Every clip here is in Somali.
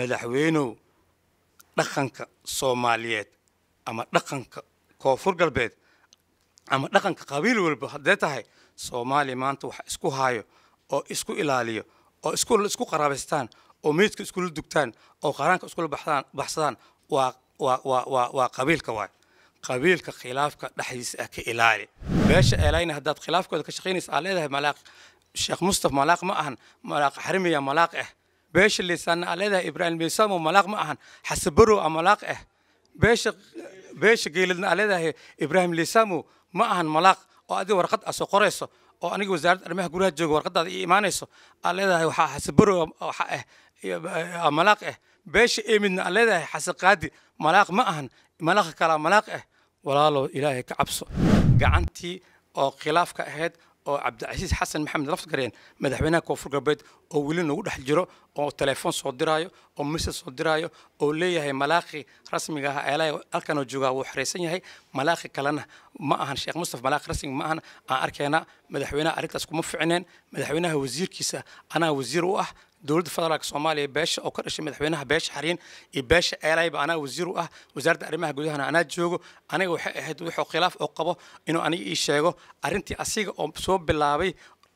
madaxweynow dhaqanka soomaaliyeed ama dhaqanka koonfur galbeed ama dhaqanka qabiil walba haddee tahay soomaaliya maanta wax isku haayo oo isku ilaaliyo oo isku qaraabaystaan oo meydka iskula dugtaan oo qaranka iskula baxsadaan waa qabiilka waay qabiilka khilaafka dhexdiisa ah ka ilaali beesha eelayna haddaad khilaafkooda ka shaqaynaysa aa leedahay malaaq sheekh mustaf malaaq ma ahan malaaq xarimiya malaaq ah beesha liisaana aleedaha ibraahim liisaamo malaaq ma ahan xasabarow a malaaq ah beesha beesha geeladna aleedahay ibraahim liisaamo ma ahan malaaq oo adiga warqad a soo qorayso oo aniga wasaaradda arrimaha guraha jooga warqadaada ii imaanayso aa leedahay waxaa xasabarow waxa ah malaaq ah beesha emidna aa leedahay xasaqaadi malaaq ma ahan malaaqa kalaa malaaq ah walaalow ilaahay ka cabso gacantii oo khilaafka ahayd oo cabdicasiis xasan maxamed gareen madaxweynaha koonfur galbeed oo weli nagu dhex jiro oo telefoon soo diraayo oo misad soo diraayo oo leeyahay malaaqi rasmiga ah eelaa halkanoo joogaa wuu xeraysan yahay malaaqi kalena ma ahan sheekh mustafa malaaq rasmi ma ahan aan arkaynaa madaxweynaha arrintaas kuma ficneen madaxweynaha wasiirkiisa anaa wasiir u ah dowladda federaalka soomaaliya beesha oo ka dhashay madaxweynaha beesha xariin iyo beesha eelayba anaa wasiir u ah wasaaradda arrimaha gudahana anaa joogo aniga waxay ahayd wuxuu khilaaf oo qabo inuu aniga ii sheego arrintii asiga oo soo bilaabay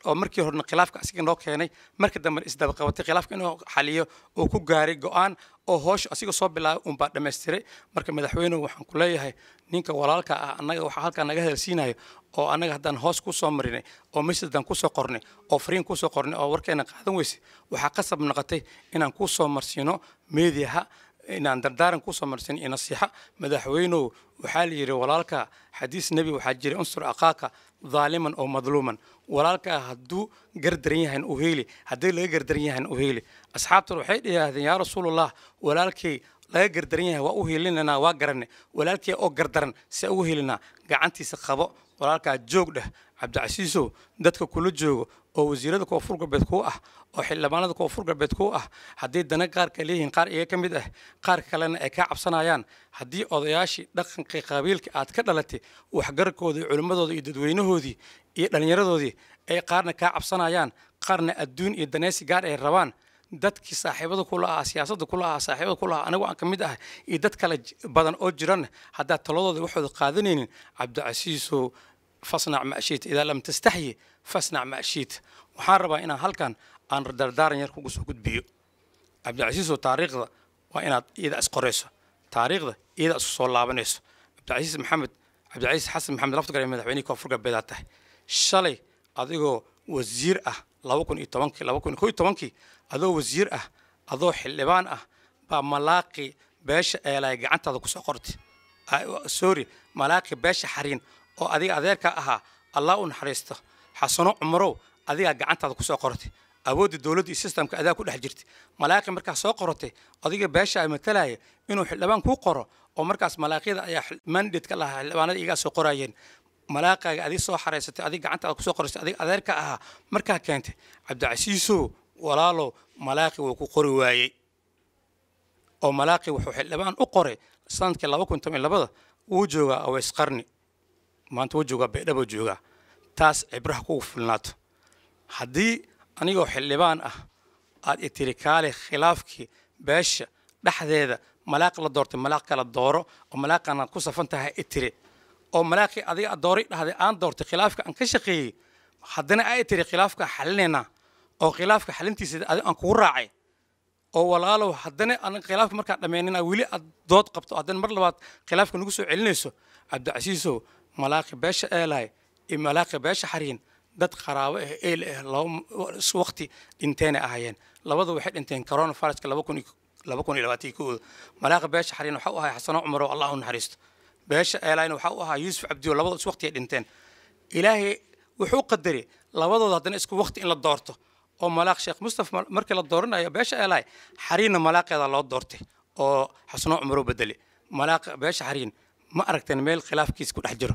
oo markii horena khilaafka asiga noo keenay marka dambena isdabaqabatay khilaafka inuu xaliyo oo ku gaaray go-aan oo hoosha asiga soo bilaabay unbaa dhammaystiray marka madaxweynehu waxaan ku leeyahay ninka walaalka ah annaga waxaa halkaa naga hadalsiinayo oo annaga haddaan hoos ku soo marinay oo message haddaan kusoo qornay oo fariin kusoo qornay oo warkeena qaadan weysay waxaa qasab noqotay inaan ku soo marsiino meediaha inaan dardaaran ku soo marsin iyo nasiixa madaxweynow waxaa la yidhi walaalka xadiis nebi waxaa jiray unsur aqaaka daaliman oo madluuman walaalkaa hadduu gardaran yahan u heeli haddii laga gardaran yahan u heeli asxaabtan waxay dhihaahdeen yaa rasuulallah walaalkay laga gardaran yahay waa u heelinanaa waa garanne walaalkii oo gardaran si ugu helinaa gacantiisa qabo walaalkaa joog dheh cabdicasiisow dadka kula joogo oo wasiirada koonfur galbeed ku ah oo xildhibaanada koonfur galbeed ku ah haddii dana qaarka leeyihiin qaar iyaga ka mid ah qaar kalena ay kaa cabsanayaan haddii odayaashii dhaqankai qabiilka aad ka dhalatay waxgararkoodii culimmadooda iyo dadweynahoodii iyo dhallinyaradoodii ay qaarna kaa cabsanayaan qaarna adduun iyo daneysi gaar ay rabaan dadkii saaxiibada ku lahaa siyaasadda ku lahaa saaxiibada ku lahaa anigu aan ka mid ah iyo dad kale badan oo jiran haddaad taladooda waxooda qaadanaynin cabdicasiisow fasnac mashiit idaa lam tastaxyi fasnac mashiit waxaan rabaa inaan halkan aan dardaaran yar kugu soo gudbiyo cabdicasiiso taariikhda waa inaad iyada isqorayso taariikhda iyada isku soo laabanayso cabdicasiis maxamed cabdicasiis xasan maxamed laftigar madaxweynihii koonfur galbeedaa tahay shalay adigoo wasiir ah laba kun iyo tobankii laba kun iyo ko iyo tobankii adoo wasiir ah adoo xildhibaan ah baa malaaqi beesha eelay gacantaada kusoo qorti sorry malaaqi beesha xariin oo adiga adeerka ahaa allah u naxariisto xasano cumarow adigaa gacantaada kusoo qortay awooda dowladda iyo sistamka adaa ku dhex jirta malaaqi markaas soo qoratay adiga beesha ay matalaya inuu xildhibaan kuu qoro oo markaas malaaqyada ayaa mandate ka lahaa xildhibaanada igaa soo qoraayeen malaaqaaga adig soo xaraysatay adig gacantaada kusoo qoraysay adig adeerka ahaa markaa keentay cabdicasiisow walaalow malaaqi wuu ku qori waayey oo malaaqi wuxuu xildhibaan u qoray sanadkii laba kun toban labada wuu joogaa aweys maanta wejowga baydhaba jooga taas cibraha kugu filnaato haddii anigoo xildhibaan ah aad itirikaale khilaafkii beesha dhexdeeda malaaq la doortay malaaq kala dooro oo malaaqan aad ku safan tahay itiri oo malaaqii adiga aad dooray dhahday aan doortay khilaafka aan ka shaqeeyey haddana aa itiri khilaafka xalinaynaa oo khilaafka xalintiisa adi aan kugu raacay oo walaalow haddana adan khilaafka markaan dhammaynin weli aad dood qabto haddana mar labaad khilaafka nagu soo celinayso cabdicasiisow malaaqi beesha eelaay iyo malaaqi beesha xariin dad qaraabo ah eel ah eh, labasu waqti dhinteena ahaayeen labadu waxay dhinteen corona faraska laba kun iyo labaatanki kooda malaaqa beesha xariin waxa u ahaa xasano cumar allah u naxariisto beesha eelaayna waxa u ahaa yuusuf cabdiyo labadoo is waqti ay dhinteen ilaahay wuxuu qadari labadooda haddana isku waqti in la doorto oo malaaq sheekh mustafa markii la dooranayo beesha eelaay xariinna malaaqeeda loo doortay oo xasano cumaroo bedeli malaaqa beesha xariin ma aragteen meel khilaafkiis ku dhex jiro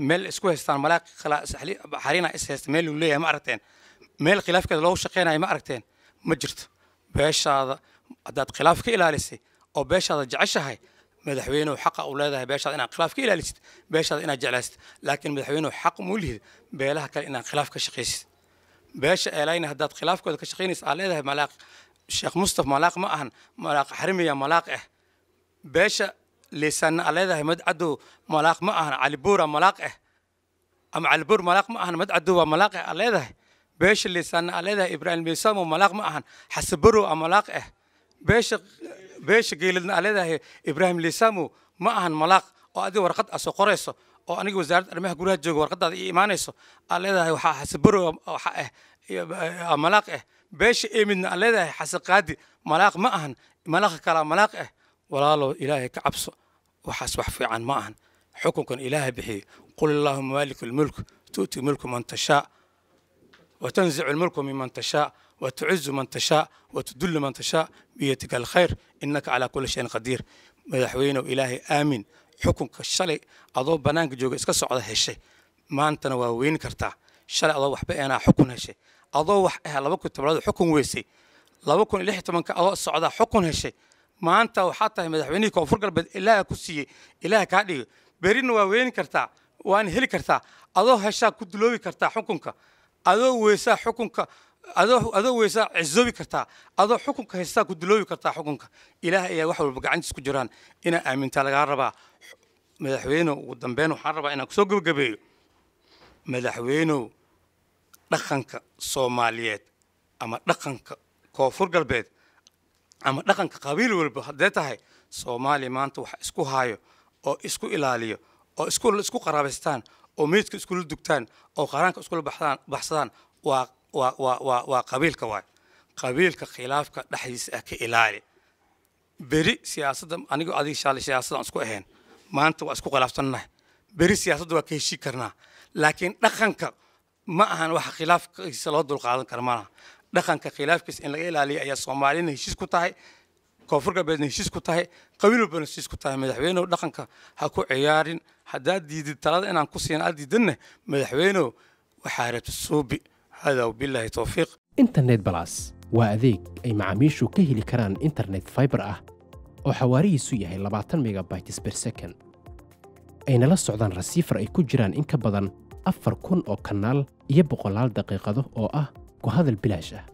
مل إسكوهستان ملاك خلاص حلي اس إسهست مل وليه ما أرتين مل خلاف لو شقينا ما أرتين مجرد بيش هذا عدد خلاف كإلى لسه أو بيش هذا جعشة هاي مدحوينه حق أولادها بيش هذا إن خلاف كإلى لسه بيش هذا إن جلست لكن مدحوينه حق مولي بيلها كإلى إن خلاف كشقيس بيش إلينا عدد خلاف كذا كشقيس على ذا ملاك الشيخ مصطفى ملاك ما أهن ملاك حرمية ملاك إيه بيش لسان مد عدو ملاق ما أهن على بورا إيه أم على بور ملاق ما أهن مدعدو إيه على ذا بيش لسان ذا إبراهيم بيسام ملاق ما أهن حسبرو أم إيه بيش بيش قيلنا ذا إبراهيم لسامو ما أهن ملاق وأدي ورقة أسقريسو oo aniga wasaaradda arrimaha gudaha jooga warqadaada ii imaanayso aad leedahay waxaa xasibaro waxa إيه malaaq إيه beesha emidna aad leedahay xasiqaadi malaaq ما ahan malaaq كلام malaaq إيه walaalow ilaahay ka cabso waxaas wax fiican ma ahan xukunkan ilaahay bixiyo qul allaahuma maalik almulk tu'ti mulku man tashaa وتنزع الملك ممن تشاء وتعز من تشاء وتدل من تشاء بيدك الخير إنك على كل شيء قدير مدحوينه إلهي آمين xukunka shalay adoo bannaanka jooga iska socda heshay maantana waa weyn kartaa shalay adoo waxba eenaa xukun heshay adoo wax ah laba kun tobnaad xukun weysay laba kun iyo lix tobanka adoo socdaa xukun heshay maanta waxaa tahay madaxweynihii koonfur galbeed ilaah ku siiyey ilaah kaa dhigay berina waa weyni kartaa waana heli kartaa adoo heshaa ku duloobi kartaa xukunka adoo weysaa xukunka adoo weysaa cisoobi kartaa adoo xukunka haystaa ku duloobi kartaa xukunka ilaah ayaa wax walba gacantiis ku jiraan inaa aamintaa lagaa rabaa madaxweynow ugu dambeyn waxaan rabaa inaan kusoo gebagabeeyo madaxweynow dhaqanka soomaaliyeed ama dhaqanka koonfur galbeed ama dhaqanka qabiil walba haddee tahay soomaaliya maanta wax isku haayo oo isku ilaaliyo oo isku qaraabaystaan oo meydka iskula dugtaan oo qaraanka iskula baxsadaan waa qabiilka waay qabiilka khilaafka dhexdiisa ah ka ilaali beri siyaasadda anigo adiga shaalay siyaasadaan isku ahayn maanta waa isku khilaafsannahay beri siyaasadda waa ka heshii karnaa laakiin dhaqanka ma ahan waxa khilaafkiisa loo dulqaadan kara malaha dhaqanka khilaafkiis in laga ilaaliyo ayaa soomaalina heshiis ku tahay koonfur galbeedna heshiis ku tahay qabiil walbana heshiis ku tahay madaxweynehu dhaqanka ha ku ciyaarin haddaad diidid talada inaan ku siin aad diidanna madaxweynehu waxaaratu suubi haadaa wabillaahi towfiiq internet balas waa adeeg ay macaamiishu ka heli karaan internet fiber ah oo xawaarihiisu yahay labaatan megabytes ber second ayna la socdaan rasiifar ay ku jiraan in ka badan afar kun oo kanaal iyo boqolaal daqiiqado oo ah وهذا البلاجة